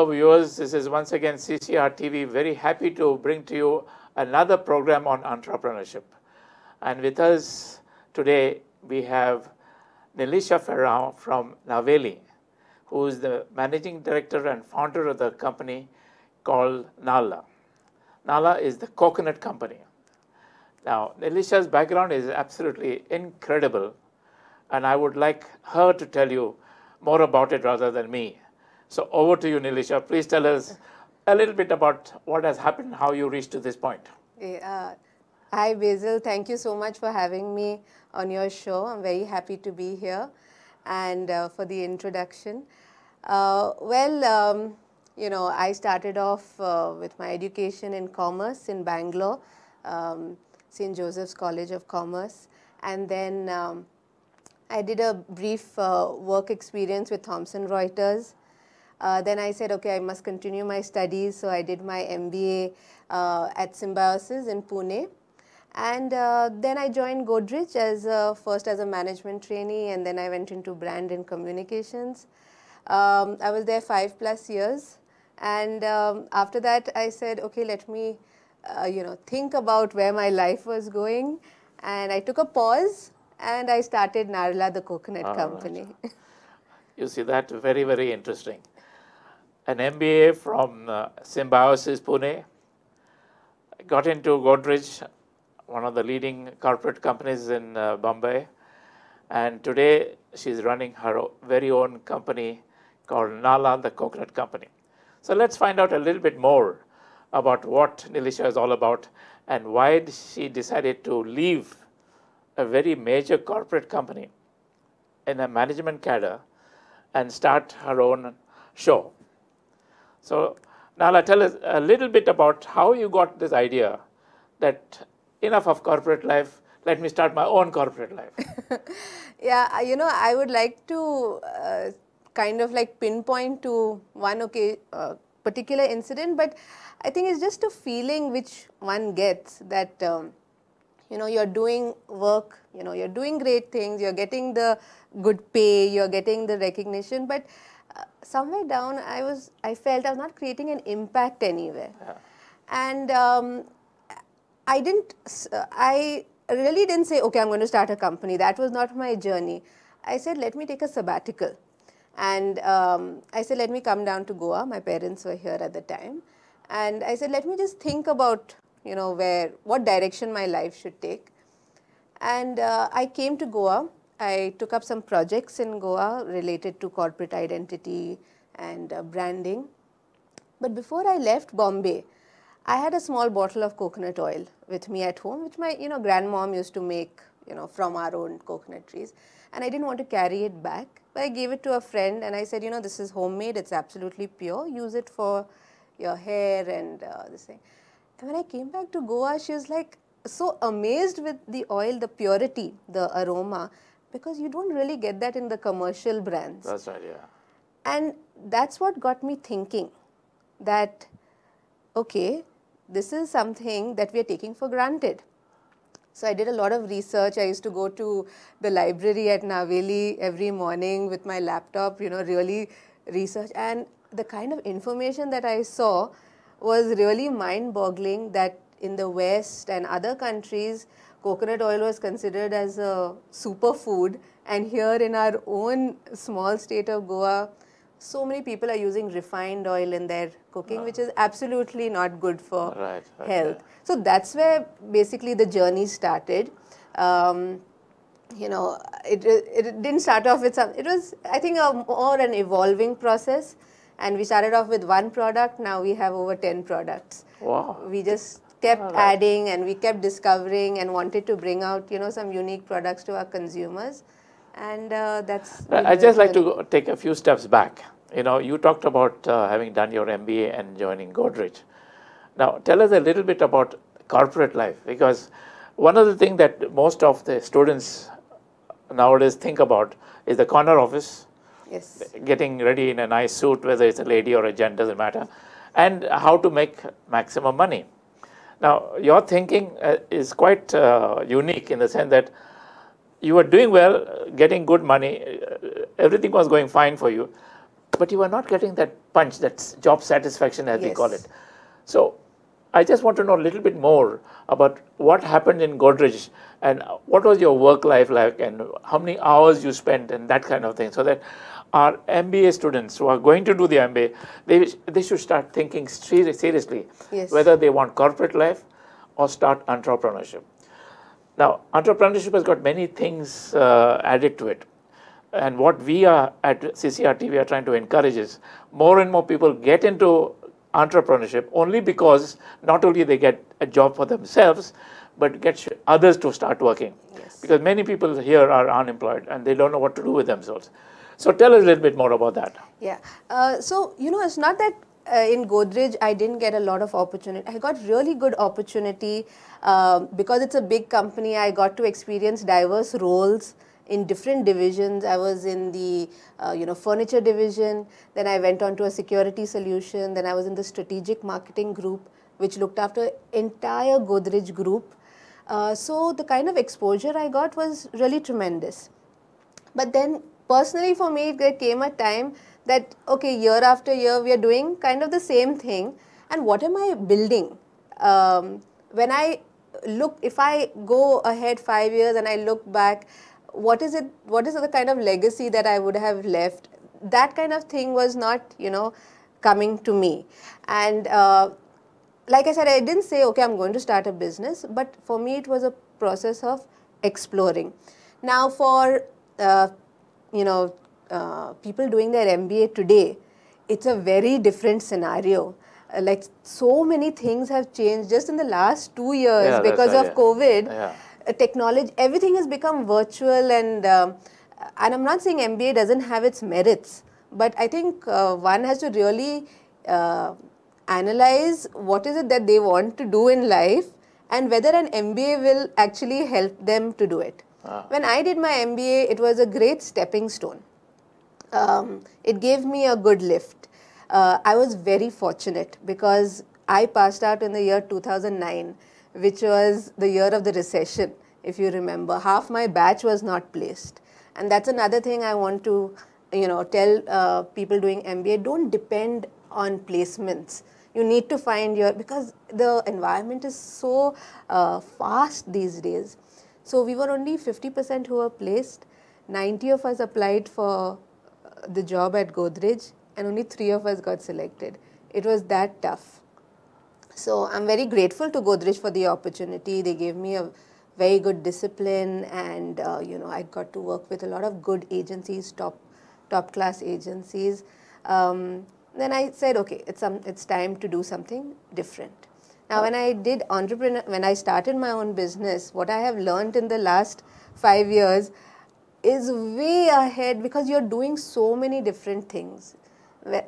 Hello viewers, this is once again CCR TV, very happy to bring to you another program on entrepreneurship. And with us today we have Nilisha Ferrao from Naveli, who is the managing director and founder of the company called Nala. Nala is the coconut company. Now, Nilisha's background is absolutely incredible and I would like her to tell you more about it rather than me. So over to you, Nilisha. Please tell us a little bit about what has happened, how you reached to this point. Uh, hi, Basil. Thank you so much for having me on your show. I'm very happy to be here and uh, for the introduction. Uh, well, um, you know, I started off uh, with my education in commerce in Bangalore, um, St. Joseph's College of Commerce. And then um, I did a brief uh, work experience with Thomson Reuters uh, then I said, okay, I must continue my studies. So I did my MBA uh, at Symbiosis in Pune. And uh, then I joined Godrich as a, first as a management trainee, and then I went into brand and communications. Um, I was there five plus years, and um, after that, I said, okay, let me, uh, you know, think about where my life was going, and I took a pause, and I started Narla, the coconut oh, company. Right. you see that very very interesting an MBA from uh, Symbiosis Pune. I got into Godrej, one of the leading corporate companies in uh, Bombay. And today she's running her very own company called Nala, the coconut company. So let's find out a little bit more about what Nilisha is all about and why she decided to leave a very major corporate company in a management cadre and start her own show. So now I'll tell us a little bit about how you got this idea that enough of corporate life, let me start my own corporate life. yeah, you know, I would like to uh, kind of like pinpoint to one okay, uh, particular incident, but I think it's just a feeling which one gets that, um, you know, you're doing work, you know, you're doing great things, you're getting the good pay, you're getting the recognition, but somewhere down I was, I felt I was not creating an impact anywhere. Yeah. And um, I didn't, I really didn't say, okay, I'm going to start a company. That was not my journey. I said, let me take a sabbatical. And um, I said, let me come down to Goa. My parents were here at the time. And I said, let me just think about, you know, where, what direction my life should take. And uh, I came to Goa I took up some projects in Goa related to corporate identity and uh, branding. But before I left Bombay, I had a small bottle of coconut oil with me at home, which my you know grandmom used to make you know from our own coconut trees, and I didn't want to carry it back. But I gave it to a friend, and I said, you know, this is homemade. It's absolutely pure. Use it for your hair and uh, this thing. And when I came back to Goa, she was like so amazed with the oil, the purity, the aroma because you don't really get that in the commercial brands. That's right, yeah. And that's what got me thinking that, okay, this is something that we are taking for granted. So I did a lot of research. I used to go to the library at Naveli every morning with my laptop, you know, really research. And the kind of information that I saw was really mind boggling that in the West and other countries, coconut oil was considered as a superfood and here in our own small state of Goa, so many people are using refined oil in their cooking, which ah. is absolutely not good for right, right, health. Yeah. So that's where basically the journey started. Um, you know, it, it didn't start off with some, it was, I think, a more an evolving process. And we started off with one product, now we have over 10 products. Wow. We just kept right. adding and we kept discovering and wanted to bring out you know some unique products to our consumers and uh, that's i just like to take a few steps back you know you talked about uh, having done your mba and joining Godrich. now tell us a little bit about corporate life because one of the things that most of the students nowadays think about is the corner office yes getting ready in a nice suit whether it's a lady or a gent doesn't matter and how to make maximum money now, your thinking uh, is quite uh, unique in the sense that you were doing well, getting good money, uh, everything was going fine for you, but you were not getting that punch, that job satisfaction as yes. we call it. So, I just want to know a little bit more about what happened in Godrej and what was your work life like and how many hours you spent and that kind of thing so that our MBA students who are going to do the MBA, they, they should start thinking seriously yes. whether they want corporate life or start entrepreneurship. Now, entrepreneurship has got many things uh, added to it. And what we are at CCRT, we are trying to encourage is more and more people get into entrepreneurship only because not only they get a job for themselves, but get others to start working. Yes. Because many people here are unemployed and they don't know what to do with themselves. So tell us a little bit more about that. Yeah. Uh, so, you know, it's not that uh, in Godrej, I didn't get a lot of opportunity. I got really good opportunity uh, because it's a big company. I got to experience diverse roles in different divisions. I was in the uh, you know furniture division. Then I went on to a security solution. Then I was in the strategic marketing group, which looked after entire Godrej group. Uh, so the kind of exposure I got was really tremendous. But then personally for me there came a time that okay year after year we are doing kind of the same thing and what am I building? Um, when I look, if I go ahead five years and I look back, what is it, what is the kind of legacy that I would have left? That kind of thing was not, you know, coming to me. And uh, like I said, I didn't say, okay, I'm going to start a business, but for me, it was a process of exploring. Now, for uh, you know, uh, people doing their MBA today, it's a very different scenario. Uh, like so many things have changed just in the last two years yeah, because of yeah. COVID. Yeah. Uh, technology, everything has become virtual, and um, uh, and I'm not saying MBA doesn't have its merits, but I think uh, one has to really uh, analyze what is it that they want to do in life and whether an MBA will actually help them to do it. Ah. When I did my MBA, it was a great stepping stone. Um, it gave me a good lift. Uh, I was very fortunate because I passed out in the year 2009, which was the year of the recession, if you remember. Half my batch was not placed. And that's another thing I want to, you know, tell uh, people doing MBA, don't depend on placements you need to find your because the environment is so uh, fast these days so we were only 50% who were placed, 90 of us applied for uh, the job at Godrej and only 3 of us got selected. It was that tough. So I'm very grateful to Godrej for the opportunity. They gave me a very good discipline and uh, you know I got to work with a lot of good agencies, top top class agencies. Um, then I said, okay, it's, um, it's time to do something different. Now, when I did entrepreneur, when I started my own business, what I have learned in the last five years is way ahead because you're doing so many different things.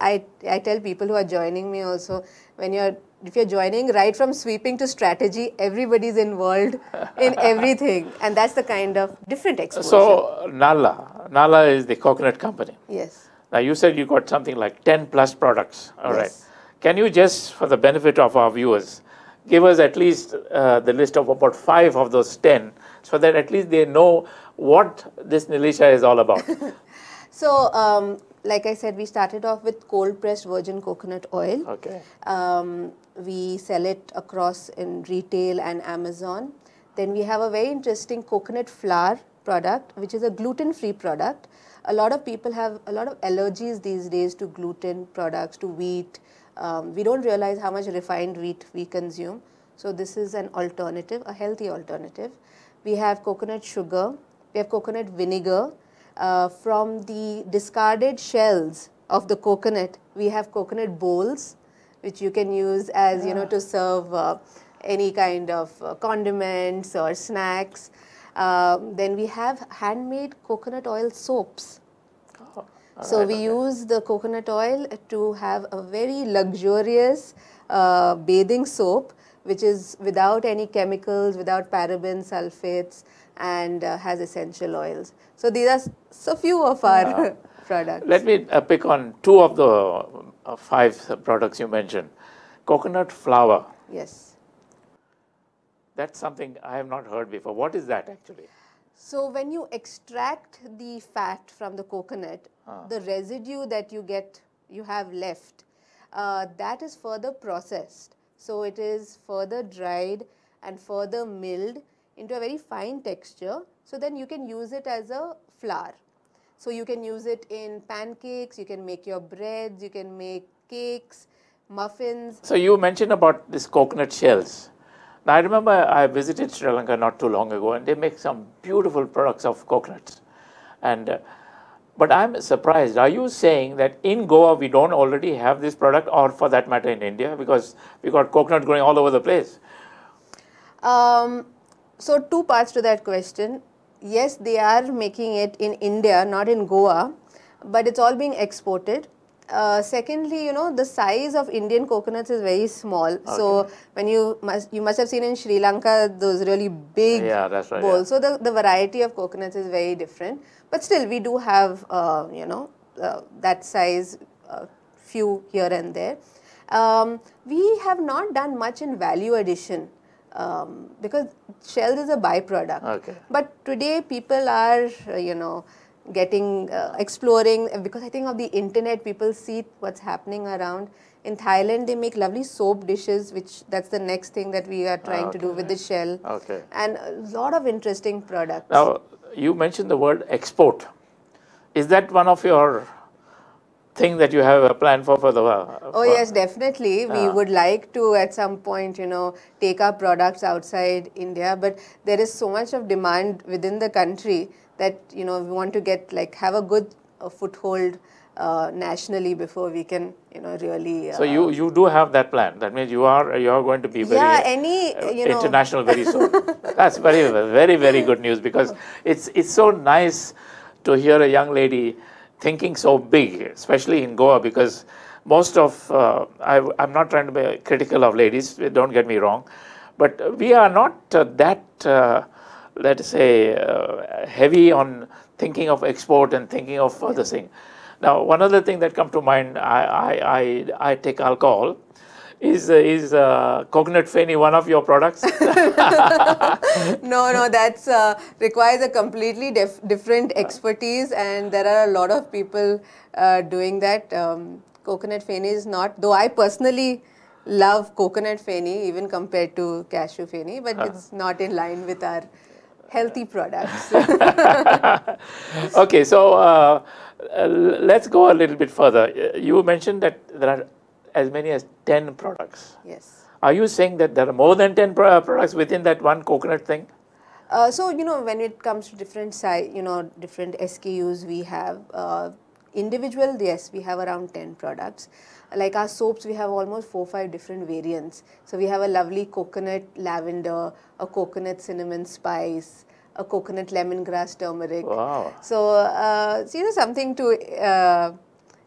I, I tell people who are joining me also when you're if you're joining right from sweeping to strategy, everybody's involved in everything, and that's the kind of different exposure. So Nala, Nala is the coconut company. Yes. Now you said you got something like ten plus products. All yes. right. Can you just, for the benefit of our viewers, give us at least uh, the list of about five of those 10 so that at least they know what this Nilisha is all about. so, um, like I said, we started off with cold pressed virgin coconut oil. Okay. Um, we sell it across in retail and Amazon. Then we have a very interesting coconut flour product, which is a gluten free product. A lot of people have a lot of allergies these days to gluten products, to wheat, um, we don't realize how much refined wheat we consume. So this is an alternative, a healthy alternative. We have coconut sugar, we have coconut vinegar. Uh, from the discarded shells of the coconut, we have coconut bowls, which you can use as, you know, ah. to serve uh, any kind of uh, condiments or snacks. Um, then we have handmade coconut oil soaps so we use the coconut oil to have a very luxurious uh, bathing soap which is without any chemicals, without parabens, sulfates and uh, has essential oils. So these are so few of our yeah. products. Let me uh, pick on two of the uh, five products you mentioned. Coconut flour. Yes. That's something I have not heard before. What is that actually? So when you extract the fat from the coconut, ah. the residue that you get, you have left, uh, that is further processed. So it is further dried and further milled into a very fine texture. So then you can use it as a flour. So you can use it in pancakes, you can make your breads, you can make cakes, muffins. So you mentioned about these coconut shells. Now, I remember I visited Sri Lanka not too long ago, and they make some beautiful products of coconuts. And uh, but I'm surprised. Are you saying that in Goa we don't already have this product, or for that matter in India, because we got coconut growing all over the place? Um, so two parts to that question. Yes, they are making it in India, not in Goa, but it's all being exported. Uh, secondly, you know, the size of Indian coconuts is very small. Okay. So when you must you must have seen in Sri Lanka those really big yeah, that's right, bowls. Yeah. So the, the variety of coconuts is very different. But still, we do have uh, you know uh, that size uh, few here and there. Um, we have not done much in value addition. Um, because shell is a byproduct. Okay. But today people are, you know, getting, uh, exploring, uh, because I think of the internet, people see what's happening around. In Thailand, they make lovely soap dishes, which that's the next thing that we are trying okay. to do with the shell. Okay. And a lot of interesting products. Now, you mentioned the word export. Is that one of your thing that you have a plan for for the uh, oh for, yes definitely uh, we ah. would like to at some point you know take our products outside india but there is so much of demand within the country that you know we want to get like have a good uh, foothold uh, nationally before we can you know really uh, so you you do have that plan that means you are you are going to be very yeah, any uh, you know international very soon that's very very very good news because it's it's so nice to hear a young lady thinking so big, especially in Goa, because most of, uh, I, am not trying to be critical of ladies, don't get me wrong, but we are not uh, that, uh, let's say, uh, heavy on thinking of export and thinking of other things. Now, one other thing that comes to mind, I, I, I, I take alcohol, is uh, is uh, coconut feni one of your products? no, no, that uh, requires a completely different expertise, and there are a lot of people uh, doing that. Um, coconut feni is not, though I personally love coconut feni, even compared to cashew feni, but -huh. it's not in line with our healthy products. okay, so uh, uh, let's go a little bit further. You mentioned that there are as many as 10 products. Yes. Are you saying that there are more than 10 pro products within that one coconut thing? Uh, so, you know, when it comes to different size, you know, different SKUs we have, uh, individual, yes, we have around 10 products. Like our soaps, we have almost 4 5 different variants. So, we have a lovely coconut lavender, a coconut cinnamon spice, a coconut lemongrass turmeric. Wow. So, uh, so you know, something to uh,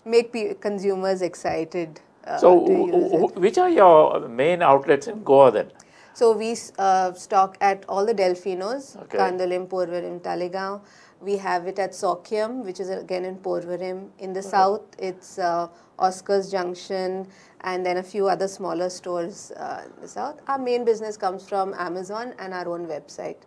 make consumers excited uh, so, which are your main outlets in Goa then? So, we uh, stock at all the Delfinos, okay. Kandalim, Porvarim, Talegaon. We have it at Sokium, which is again in Porvarim. In the okay. south, it's uh, Oscar's Junction and then a few other smaller stores uh, in the south. Our main business comes from Amazon and our own website.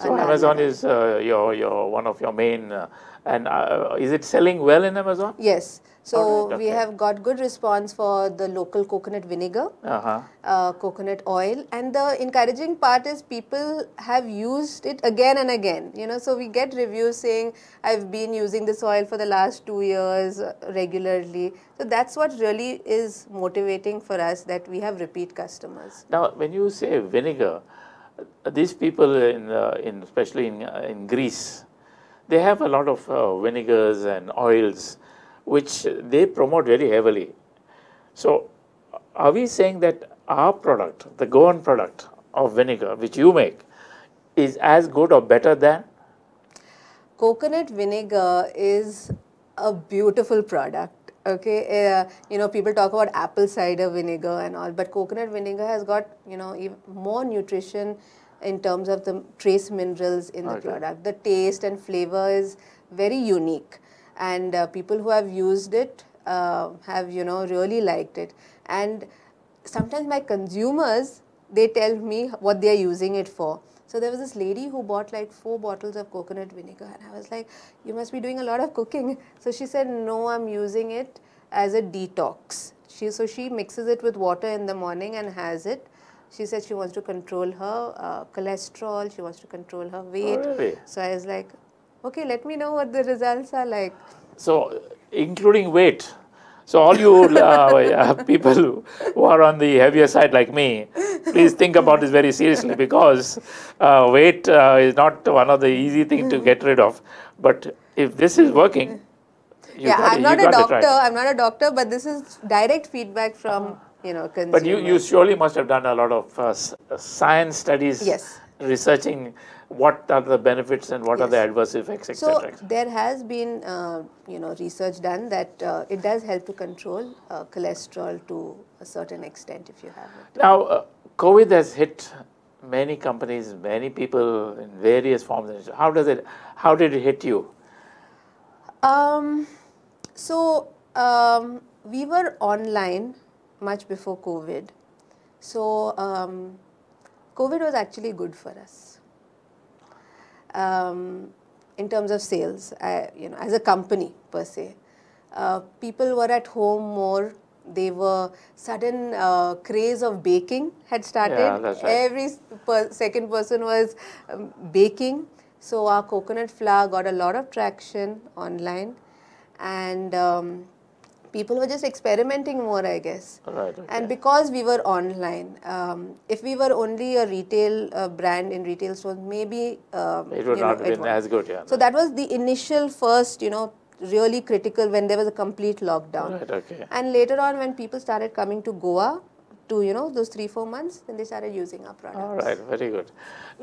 So Amazon is uh, your, your one of your main uh, and uh, is it selling well in Amazon? Yes. So okay. we have got good response for the local coconut vinegar, uh -huh. uh, coconut oil, and the encouraging part is people have used it again and again. You know, so we get reviews saying I've been using this oil for the last two years uh, regularly. So that's what really is motivating for us that we have repeat customers. Now, when you say vinegar, uh, these people in uh, in especially in uh, in Greece they have a lot of uh, vinegars and oils which they promote very heavily. So are we saying that our product, the Goan product of vinegar which you make is as good or better than? Coconut vinegar is a beautiful product okay uh, you know people talk about apple cider vinegar and all but coconut vinegar has got you know more nutrition in terms of the trace minerals in the okay. product. The taste and flavor is very unique and uh, people who have used it uh, have you know really liked it and sometimes my consumers they tell me what they are using it for. So there was this lady who bought like four bottles of coconut vinegar and I was like, you must be doing a lot of cooking. So she said, no, I'm using it as a detox. She, so she mixes it with water in the morning and has it she said she wants to control her uh, cholesterol, she wants to control her oh, weight. Oh, really? So I was like, okay, let me know what the results are like. So, including weight. So all you uh, people who are on the heavier side like me, please think about this very seriously because uh, weight uh, is not one of the easy things to get rid of. But if this is working, yeah, got, I'm not a doctor. I'm not a doctor, but this is direct feedback from uh-huh you know, consumers. But you, you surely must have done a lot of uh, uh science studies. Yes. Researching what are the benefits and what yes. are the adverse effects, etc. So there has been, uh, you know, research done that uh, it does help to control uh, cholesterol to a certain extent if you have it. Now, uh, COVID has hit many companies, many people in various forms. How does it? How did it hit you? Um, so um, we were online much before COVID. So um, COVID was actually good for us um, in terms of sales. I, you know, as a company per se, uh, people were at home more. They were sudden uh, craze of baking had started. Yeah, that's right. Every per second person was um, baking. So our coconut flour got a lot of traction online, and um, people were just experimenting more, I guess. Right, okay. And because we were online, um, if we were only a retail uh, brand in retail stores, maybe um, it would not have been as good. Yeah. So no. that was the initial first, you know, really critical when there was a complete lockdown. Right, okay. And later on, when people started coming to Goa, to you know those three four months, then they started using our products. All right, very good.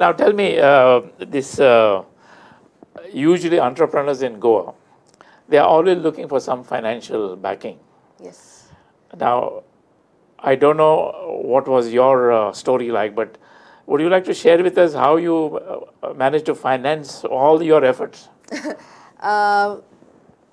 Now tell me uh, this. Uh, usually entrepreneurs in Goa they are always looking for some financial backing. Yes. Now, I don't know what was your uh, story like, but would you like to share with us how you uh, managed to finance all your efforts? uh,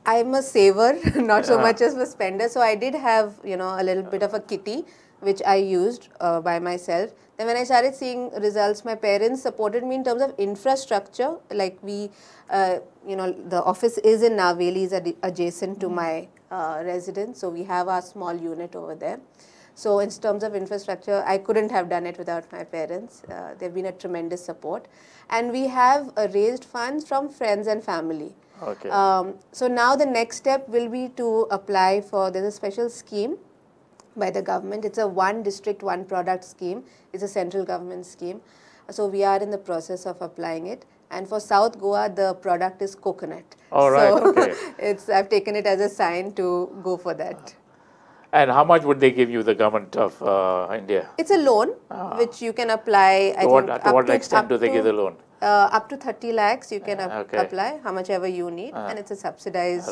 I'm a saver, not so much as a spender. So I did have, you know, a little bit of a kitty which I used uh, by myself. Then when I started seeing results, my parents supported me in terms of infrastructure. Like we, uh, you know, the office is in Naveli, is ad adjacent to my uh, residence. So we have our small unit over there. So in terms of infrastructure, I couldn't have done it without my parents. Uh, they've been a tremendous support. And we have uh, raised funds from friends and family. Okay. Um, so now the next step will be to apply for, there's a special scheme by the government. It's a one district, one product scheme. It's a central government scheme. So we are in the process of applying it. And for South Goa, the product is coconut. All right. So okay. it's, I've taken it as a sign to go for that. And how much would they give you, the government of uh, India? It's a loan ah. which you can apply. To what, think, to what extent do they give the loan? Uh, up to 30 lakhs you can uh, okay. apply, how much ever you need, ah. and it's a subsidized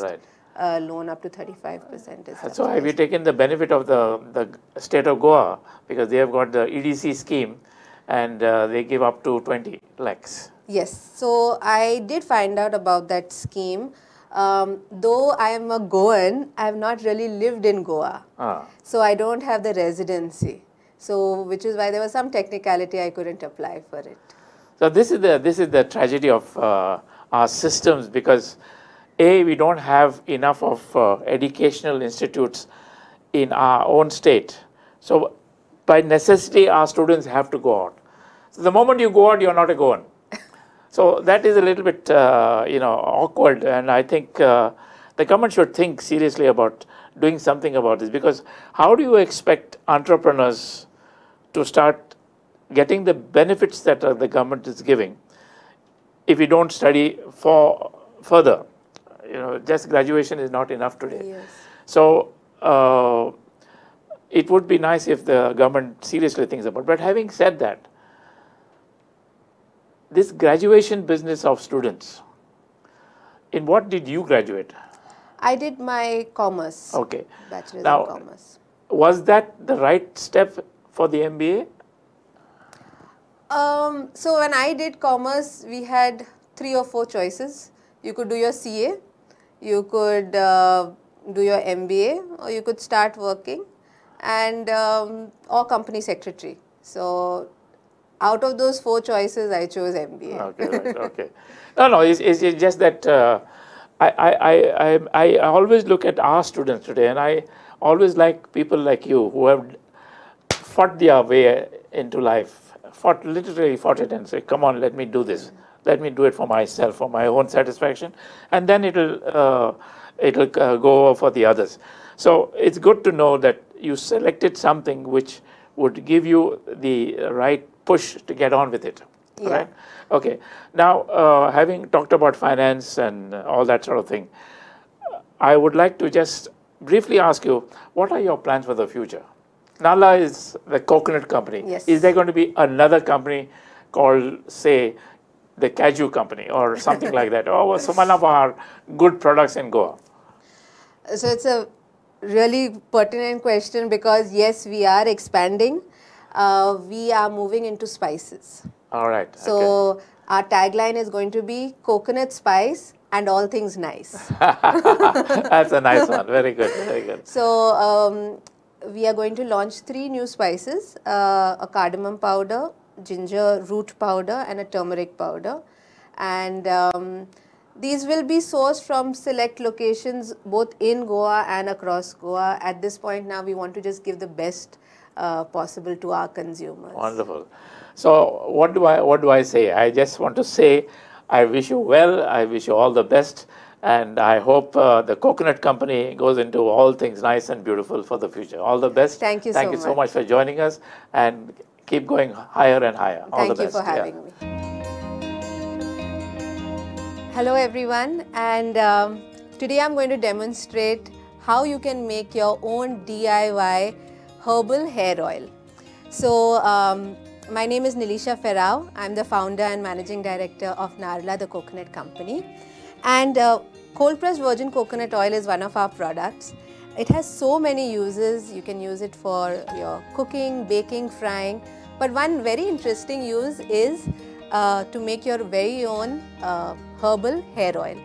uh, loan up to 35% So have you taken the benefit of the, the state of Goa because they have got the EDC scheme and uh, they give up to 20 lakhs? Yes, so I did find out about that scheme. Um, though I am a Goan, I have not really lived in Goa. Ah. So I don't have the residency. So which is why there was some technicality I couldn't apply for it. So this is the, this is the tragedy of uh, our systems because a, we don't have enough of uh, educational institutes in our own state. So by necessity, our students have to go out. So the moment you go out, you're not a Goan. so that is a little bit, uh, you know, awkward. And I think uh, the government should think seriously about doing something about this because how do you expect entrepreneurs to start getting the benefits that uh, the government is giving if you don't study for further? you know, just graduation is not enough today. Yes. So uh, it would be nice if the government seriously thinks about it. But having said that, this graduation business of students, in what did you graduate? I did my commerce. Okay. Bachelor's now, in commerce. Was that the right step for the MBA? Um, so when I did commerce, we had three or four choices. You could do your CA, you could uh, do your MBA or you could start working and um, or company secretary. So out of those four choices, I chose MBA. Okay, okay. No, no, it's, it's, it's just that uh, I, I, I, I, always look at our students today and I always like people like you who have fought their way into life, fought literally fought it and say, come on, let me do this let me do it for myself, for my own satisfaction, and then it'll, uh, it'll uh, go for the others. So it's good to know that you selected something which would give you the right push to get on with it. Yeah. Right? Okay. Now, uh, having talked about finance and all that sort of thing, I would like to just briefly ask you, what are your plans for the future? Nala is the coconut company. Yes. Is there going to be another company called, say, the cashew company or something like that. Oh, well, so one of our good products in Goa. So it's a really pertinent question because yes, we are expanding. Uh, we are moving into spices. All right. So okay. our tagline is going to be coconut spice and all things nice. That's a nice one. Very good. Very good. So. Um, we are going to launch three new spices, uh, a cardamom powder, ginger root powder and a turmeric powder and um, these will be sourced from select locations both in Goa and across Goa. At this point now we want to just give the best uh, possible to our consumers. Wonderful. So what do I what do I say? I just want to say I wish you well. I wish you all the best. And I hope uh, the coconut company goes into all things nice and beautiful for the future. All the best. Thank you Thank so you much. so much for joining us. And keep going higher and higher. All Thank best. you for having yeah. me. Hello everyone and um, today I'm going to demonstrate how you can make your own DIY herbal hair oil. So um, my name is Nilisha Ferrao. I'm the founder and managing director of Narla, the coconut company. And uh, cold pressed virgin coconut oil is one of our products. It has so many uses. You can use it for your cooking, baking, frying. But one very interesting use is uh, to make your very own uh, herbal hair oil.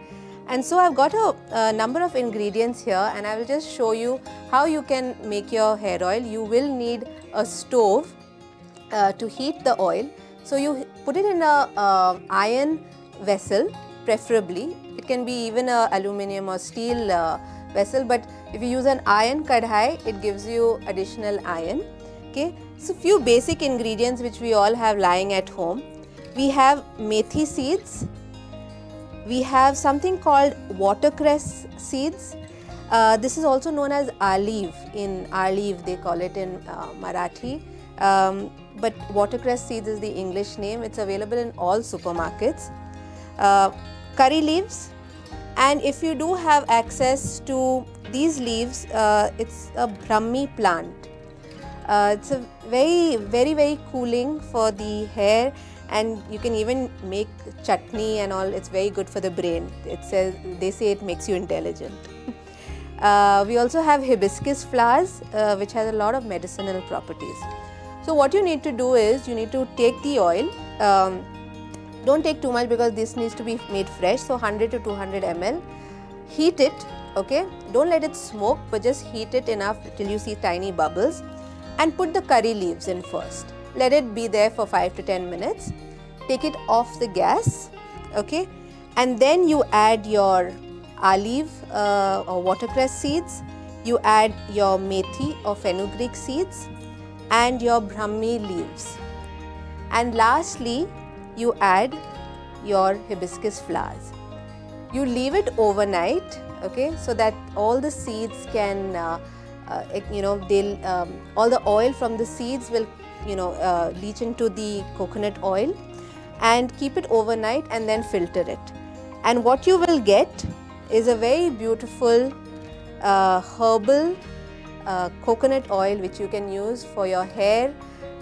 And so I've got a, a, number of ingredients here and I will just show you how you can make your hair oil. You will need a stove uh, to heat the oil. So you put it in a iron vessel preferably. It can be even a aluminium or steel uh, vessel but if you use an iron kadhai it gives you additional iron. Okay. So few basic ingredients which we all have lying at home. We have methi seeds. We have something called watercress seeds. Uh, this is also known as aliv. In aliv, they call it in uh, Marathi. Um, but watercress seeds is the English name. It's available in all supermarkets. Uh, curry leaves. And if you do have access to these leaves, uh, it's a Brahmi plant uh, it's a very, very, very cooling for the hair and you can even make chutney and all. It's very good for the brain. It says, they say it makes you intelligent. uh, we also have hibiscus flowers uh, which has a lot of medicinal properties. So what you need to do is you need to take the oil. Um, don't take too much because this needs to be made fresh. So 100 to 200 ml. Heat it okay don't let it smoke but just heat it enough till you see tiny bubbles and put the curry leaves in first. Let it be there for 5 to 10 minutes. Take it off the gas, okay? And then you add your olive uh, or watercress seeds, you add your methi or fenugreek seeds and your brahmi leaves. And lastly, you add your hibiscus flowers. You leave it overnight, okay, so that all the seeds can uh, uh, you know, they'll um, all the oil from the seeds will you know uh, leach into the coconut oil and keep it overnight and then filter it. And what you will get is a very beautiful uh, herbal uh, coconut oil which you can use for your hair.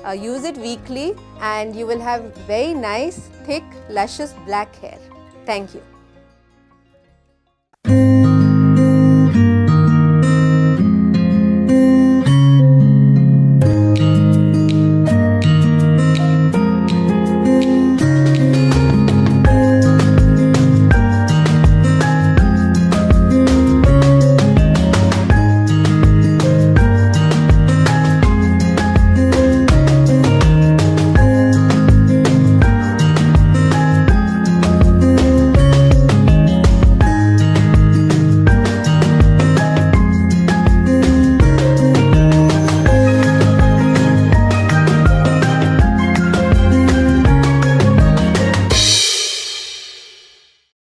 Uh, use it weekly and you will have very nice, thick, luscious black hair. Thank you.